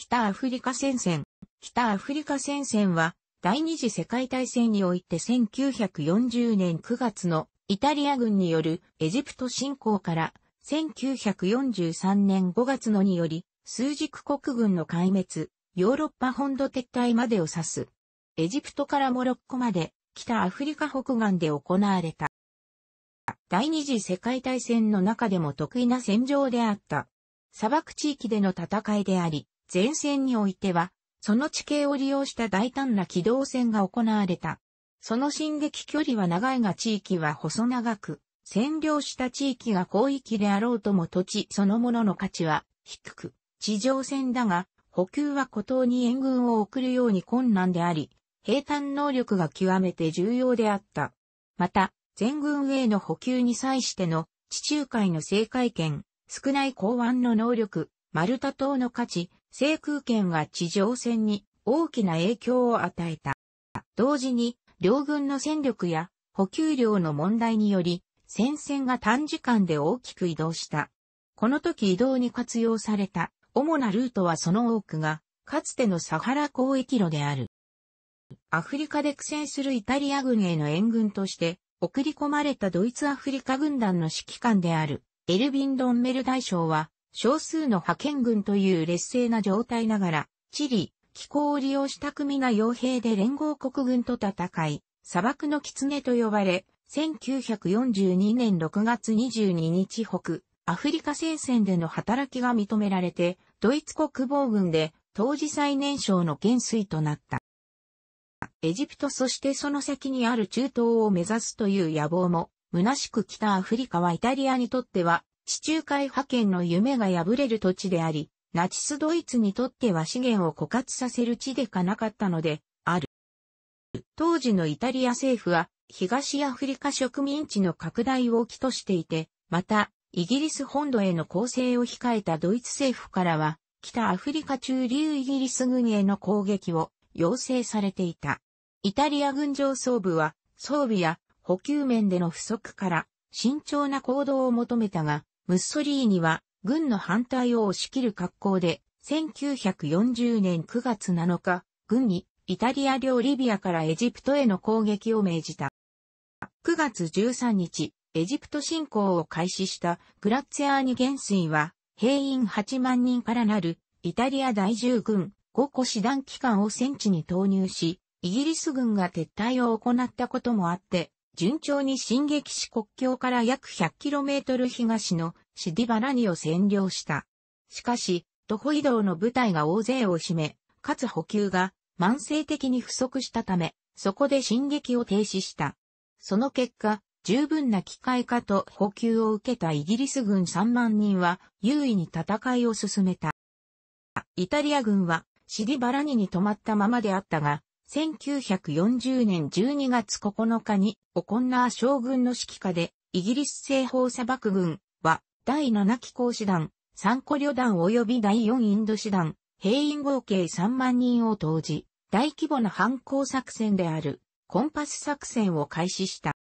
北アフリカ戦線。北アフリカ戦線は、第二次世界大戦において1940年9月のイタリア軍によるエジプト侵攻から1943年5月のにより、数軸国軍の壊滅、ヨーロッパ本土撤退までを指す。エジプトからモロッコまで、北アフリカ北岸で行われた。第二次世界大戦の中でも得意な戦場であった。砂漠地域での戦いであり、前線においては、その地形を利用した大胆な機動戦が行われた。その進撃距離は長いが地域は細長く、占領した地域が広域であろうとも土地そのものの価値は低く、地上戦だが、補給は孤島に援軍を送るように困難であり、兵坦能力が極めて重要であった。また、全軍への補給に際しての地中海の政界権、少ない港湾の能力、マルタ島の価値、制空権が地上戦に大きな影響を与えた。同時に、両軍の戦力や補給量の問題により、戦線が短時間で大きく移動した。この時移動に活用された主なルートはその多くが、かつてのサハラ交易路である。アフリカで苦戦するイタリア軍への援軍として、送り込まれたドイツアフリカ軍団の指揮官である、エルビン・ドンメル大将は、少数の派遣軍という劣勢な状態ながら、地理、気候を利用した組な傭兵で連合国軍と戦い、砂漠の狐と呼ばれ、1942年6月22日北、アフリカ戦線での働きが認められて、ドイツ国防軍で当時最年少の元帥となった。エジプトそしてその先にある中東を目指すという野望も、虚しく北アフリカはイタリアにとっては地中海派遣の夢が破れる土地であり、ナチスドイツにとっては資源を枯渇させる地でかなかったので、ある。当時のイタリア政府は、東アフリカ植民地の拡大を起としていて、また、イギリス本土への攻勢を控えたドイツ政府からは、北アフリカ中流イギリス軍への攻撃を要請されていた。イタリア軍上層部は、装備や補給面での不足から、慎重な行動を求めたが、ムッソリーニは軍の反対を押し切る格好で、1940年9月7日、軍にイタリア領リビアからエジプトへの攻撃を命じた。9月13日、エジプト侵攻を開始したグラッツェアーニ元帥は、兵員8万人からなるイタリア第従軍5個師団機関を戦地に投入し、イギリス軍が撤退を行ったこともあって、順調に進撃し国境から約 100km 東のシディバラニを占領した。しかし、徒歩移動の部隊が大勢を占め、かつ補給が慢性的に不足したため、そこで進撃を停止した。その結果、十分な機械化と補給を受けたイギリス軍3万人は優位に戦いを進めた。イタリア軍はシディバラニに止まったままであったが、1940年12月9日に、オコンナー将軍の指揮下で、イギリス西方砂漠軍は、第7機構師団、3個旅団及び第4インド師団、兵員合計3万人を投じ、大規模な反抗作戦である、コンパス作戦を開始した。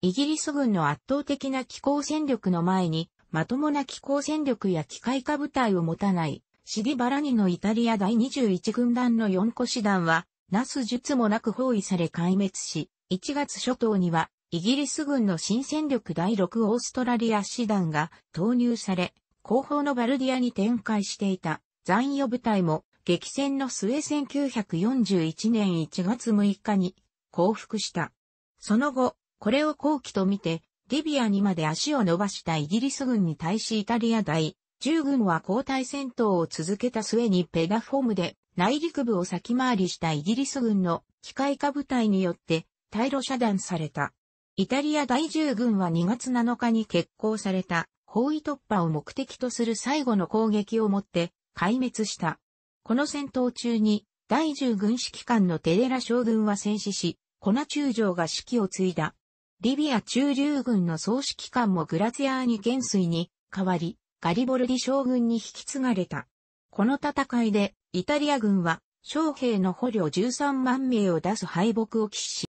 イギリス軍の圧倒的な機構戦力の前に、まともな機構戦力や機械化部隊を持たない、シディバラニのイタリア第21軍団の4個師団は、なす術もなく包囲され壊滅し、1月初頭には、イギリス軍の新戦力第6オーストラリア師団が投入され、後方のバルディアに展開していた残余部隊も激戦の末1941年1月6日に降伏した。その後、これを後期と見て、リビアにまで足を伸ばしたイギリス軍に対しイタリア第従軍は交代戦闘を続けた末にペガフォムで内陸部を先回りしたイギリス軍の機械化部隊によって退路遮断された。イタリア第10軍は2月7日に決行された包囲突破を目的とする最後の攻撃をもって壊滅した。この戦闘中に第10軍指揮官のテレラ将軍は戦死し、コナ中将が指揮を継いだ。リビア中流軍の総指揮官もグラツィアーニ元帥に代わり、ガリボルディ将軍に引き継がれた。この戦いで、イタリア軍は、将兵の捕虜13万名を出す敗北を喫し、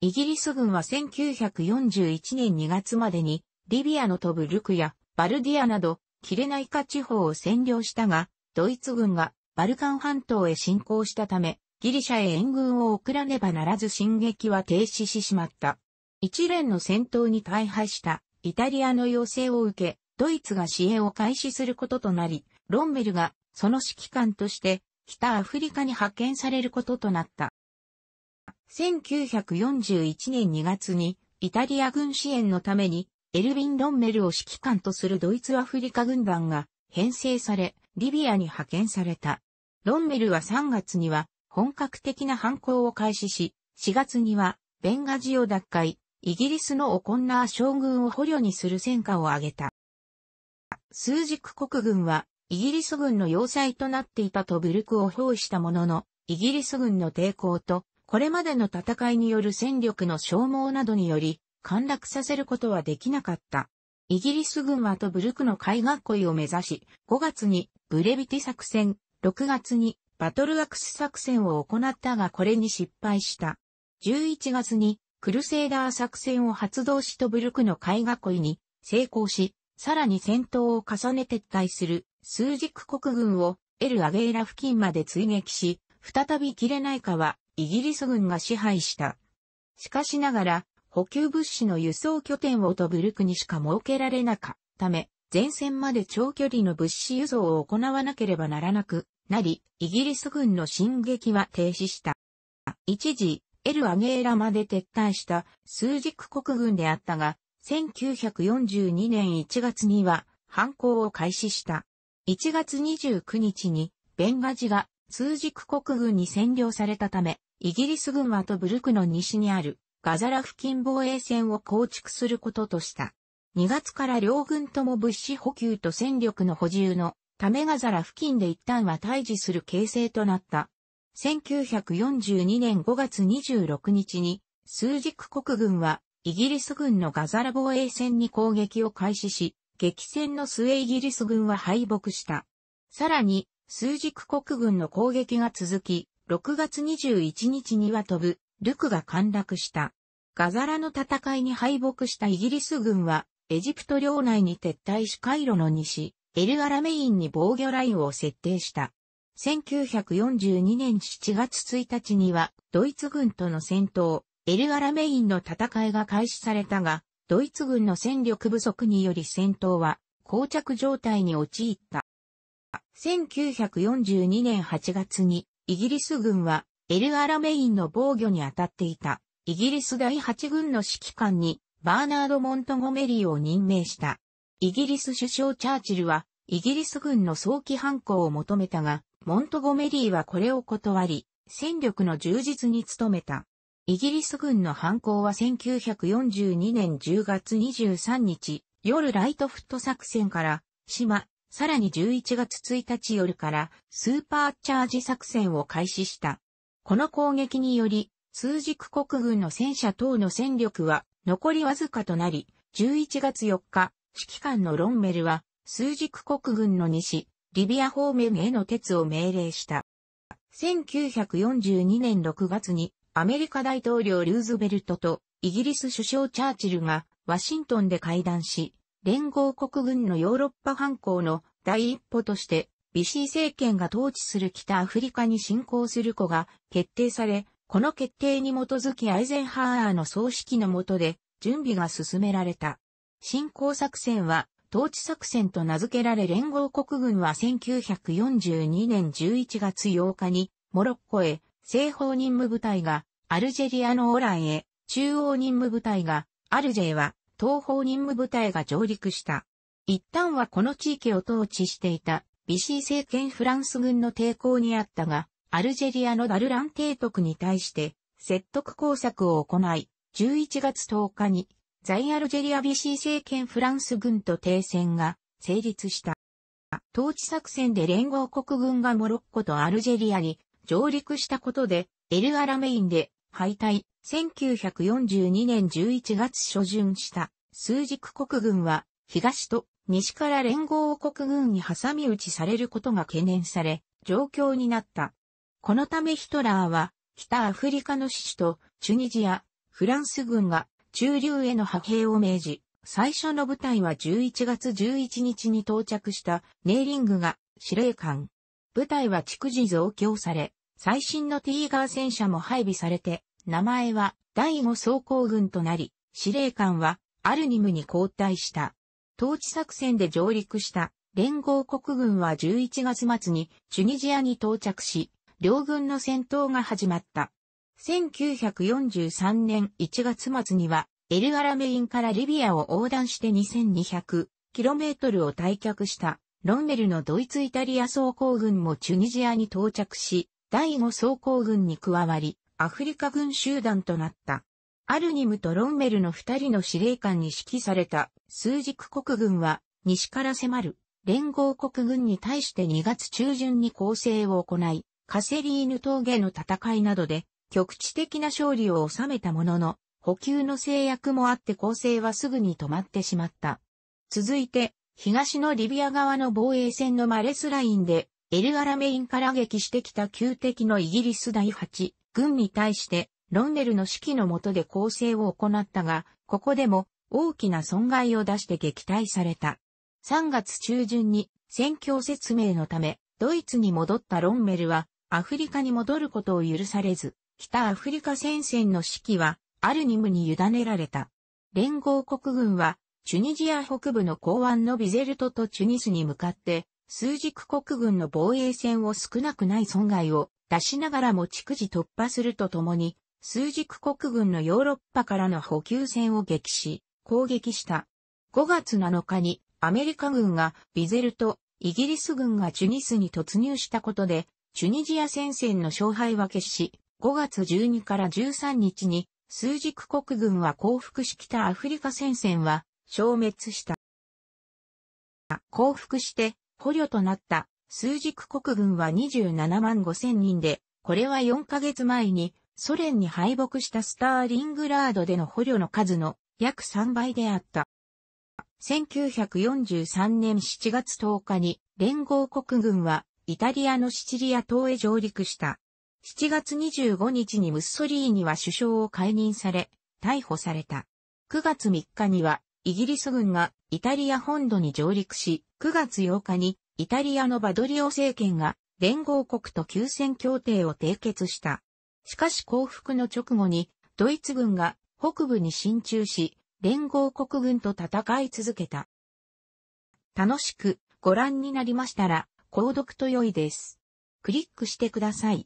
イギリス軍は1941年2月までに、リビアの飛ぶルクやバルディアなど、キレナイカ地方を占領したが、ドイツ軍がバルカン半島へ侵攻したため、ギリシャへ援軍を送らねばならず進撃は停止ししまった。一連の戦闘に大敗したイタリアの要請を受け、ドイツが支援を開始することとなり、ロンメルがその指揮官として北アフリカに派遣されることとなった。1941年2月にイタリア軍支援のためにエルヴィン・ロンメルを指揮官とするドイツアフリカ軍団が編成され、リビアに派遣された。ロンメルは3月には本格的な反抗を開始し、4月にはベンガジオ奪回、イギリスのオコンナー将軍を捕虜にする戦果を挙げた。枢軸国軍は、イギリス軍の要塞となっていたトブルクを包囲したものの、イギリス軍の抵抗と、これまでの戦いによる戦力の消耗などにより、陥落させることはできなかった。イギリス軍はトブルクの海岸恋を目指し、5月にブレビティ作戦、6月にバトルアクス作戦を行ったがこれに失敗した。11月にクルセイダー作戦を発動しトブルクの海岸恋に成功し、さらに戦闘を重ね撤退する数軸国軍をエル・アゲイラ付近まで追撃し、再び切れないかはイギリス軍が支配した。しかしながら、補給物資の輸送拠点をトブルクにしか設けられなかったため、前線まで長距離の物資輸送を行わなければならなくなり、イギリス軍の進撃は停止した。一時、エル・アゲーラまで撤退した数軸国軍であったが、1942年1月には犯行を開始した。1月29日にベンガジが通軸国軍に占領されたため、イギリス軍はトブルクの西にあるガザラ付近防衛線を構築することとした。2月から両軍とも物資補給と戦力の補充のためガザラ付近で一旦は退治する形勢となった。1942年5月26日に、数軸国軍はイギリス軍のガザラ防衛戦に攻撃を開始し、激戦の末イギリス軍は敗北した。さらに、数軸国軍の攻撃が続き、6月21日には飛ぶ、ルクが陥落した。ガザラの戦いに敗北したイギリス軍は、エジプト領内に撤退しカイロの西、エルアラメインに防御ラインを設定した。1942年7月1日には、ドイツ軍との戦闘、エルアラメインの戦いが開始されたが、ドイツ軍の戦力不足により戦闘は膠着状態に陥った。1942年8月にイギリス軍はエルアラメインの防御に当たっていたイギリス第8軍の指揮官にバーナード・モントゴメリーを任命した。イギリス首相チャーチルはイギリス軍の早期反抗を求めたが、モントゴメリーはこれを断り、戦力の充実に努めた。イギリス軍の犯行は1942年10月23日、夜ライトフット作戦から、島、さらに11月1日夜からスーパーチャージ作戦を開始した。この攻撃により、数軸国軍の戦車等の戦力は残りわずかとなり、11月4日、指揮官のロンメルは、数軸国軍の西、リビア方面への鉄を命令した。1942年6月に、アメリカ大統領ルーズベルトとイギリス首相チャーチルがワシントンで会談し、連合国軍のヨーロッパ反抗の第一歩として、ビシー政権が統治する北アフリカに侵攻する子が決定され、この決定に基づきアイゼンハーの総指揮の下で準備が進められた。侵攻作戦は統治作戦と名付けられ連合国軍は1942年11月8日にモロッコへ西方任務部隊がアルジェリアのオランへ、中央任務部隊がアルジェイは東方任務部隊が上陸した。一旦はこの地域を統治していたビシー政権フランス軍の抵抗にあったが、アルジェリアのダルラン帝国に対して説得工作を行い、11月10日に在アルジェリアビシー政権フランス軍と停戦が成立した。統治作戦で連合国軍がモロッコとアルジェリアに上陸したことで、エルアラメインで敗退、1942年11月初旬した、数軸国軍は、東と西から連合王国軍に挟み撃ちされることが懸念され、状況になった。このためヒトラーは、北アフリカの支持と、チュニジア、フランス軍が中流への派兵を命じ、最初の部隊は11月11日に到着したネーリングが司令官部隊は逐次増強され、最新のティーガー戦車も配備されて、名前は第5装甲軍となり、司令官はアルニムに交代した。統治作戦で上陸した連合国軍は11月末にチュニジアに到着し、両軍の戦闘が始まった。1943年1月末には、エルアラメインからリビアを横断して 2200km を退却したロンメルのドイツイタリア総工軍もチュニジアに到着し、第5総工軍に加わり、アフリカ軍集団となった。アルニムとロンメルの二人の司令官に指揮された数軸国軍は西から迫る連合国軍に対して2月中旬に攻勢を行い、カセリーヌ峠の戦いなどで局地的な勝利を収めたものの、補給の制約もあって攻勢はすぐに止まってしまった。続いて、東のリビア側の防衛線のマレスラインで、エルアラメインから撃してきた旧敵のイギリス第8軍に対して、ロンネルの指揮の下で攻勢を行ったが、ここでも大きな損害を出して撃退された。3月中旬に戦況説明のため、ドイツに戻ったロンメルは、アフリカに戻ることを許されず、北アフリカ戦線の指揮は、アルニムに委ねられた。連合国軍は、チュニジア北部の港湾のビゼルトとチュニスに向かって、数軸国軍の防衛線を少なくない損害を出しながらも逐次突破するとともに、数軸国軍のヨーロッパからの補給線を撃し、攻撃した。5月7日にアメリカ軍がビゼルト、イギリス軍がチュニスに突入したことで、チュニジア戦線の勝敗は決し、5月12から13日に数軸国軍は降伏し北アフリカ戦線は消滅した。降伏して捕虜となった枢軸国軍は27万5千人で、これは4ヶ月前にソ連に敗北したスターリングラードでの捕虜の数の約3倍であった。1943年7月10日に連合国軍はイタリアのシチリア島へ上陸した。7月25日にムッソリーニは首相を解任され、逮捕された。9月3日にはイギリス軍がイタリア本土に上陸し、9月8日にイタリアのバドリオ政権が連合国と休戦協定を締結した。しかし降伏の直後にドイツ軍が北部に進駐し、連合国軍と戦い続けた。楽しくご覧になりましたら、購読と良いです。クリックしてください。